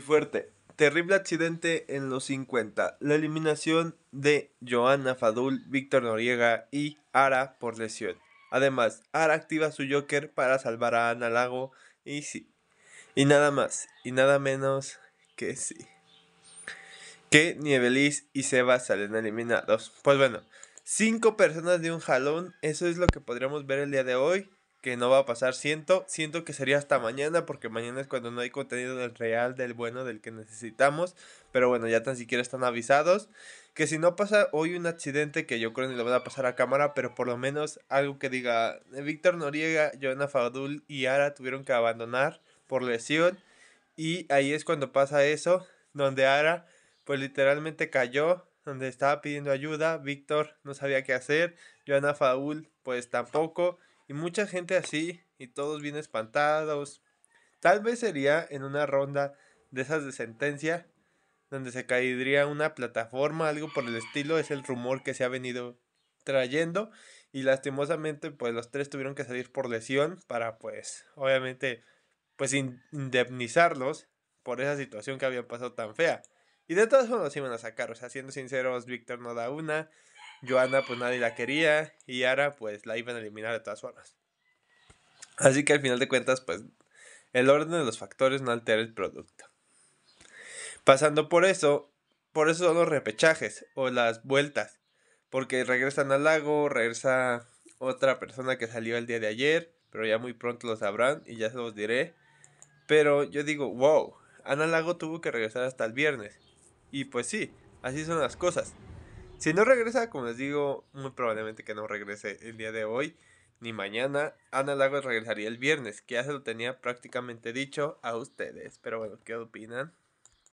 fuerte. Terrible accidente en los 50. La eliminación de joana Fadul, Víctor Noriega y Ara por lesión. Además, Ara activa su Joker para salvar a Ana Lago y sí. Y nada más, y nada menos que sí. Que Niebelis y Seba salen eliminados. Pues bueno, cinco personas de un jalón. Eso es lo que podríamos ver el día de hoy que no va a pasar. Siento, siento que sería hasta mañana, porque mañana es cuando no hay contenido del real, del bueno, del que necesitamos. Pero bueno, ya tan siquiera están avisados. Que si no pasa hoy un accidente, que yo creo que lo van a pasar a cámara, pero por lo menos algo que diga eh, Víctor Noriega, Joana Fadul y Ara tuvieron que abandonar por lesión. Y ahí es cuando pasa eso, donde Ara pues literalmente cayó, donde estaba pidiendo ayuda, Víctor no sabía qué hacer, Joana faúl pues tampoco. Y mucha gente así, y todos bien espantados. Tal vez sería en una ronda de esas de sentencia, donde se caería una plataforma, algo por el estilo, es el rumor que se ha venido trayendo. Y lastimosamente, pues los tres tuvieron que salir por lesión para, pues, obviamente, pues indemnizarlos por esa situación que había pasado tan fea. Y de todas formas iban a sacar, o sea, siendo sinceros, Víctor no da una, Joana pues nadie la quería y Ara pues la iban a eliminar de todas formas. Así que al final de cuentas pues el orden de los factores no altera el producto. Pasando por eso, por eso son los repechajes o las vueltas, porque regresan al lago, regresa otra persona que salió el día de ayer, pero ya muy pronto lo sabrán y ya se los diré. Pero yo digo, wow, Ana Lago tuvo que regresar hasta el viernes. Y pues sí, así son las cosas. Si no regresa, como les digo, muy probablemente que no regrese el día de hoy ni mañana. Ana Lagos regresaría el viernes, que ya se lo tenía prácticamente dicho a ustedes. Pero bueno, ¿qué opinan?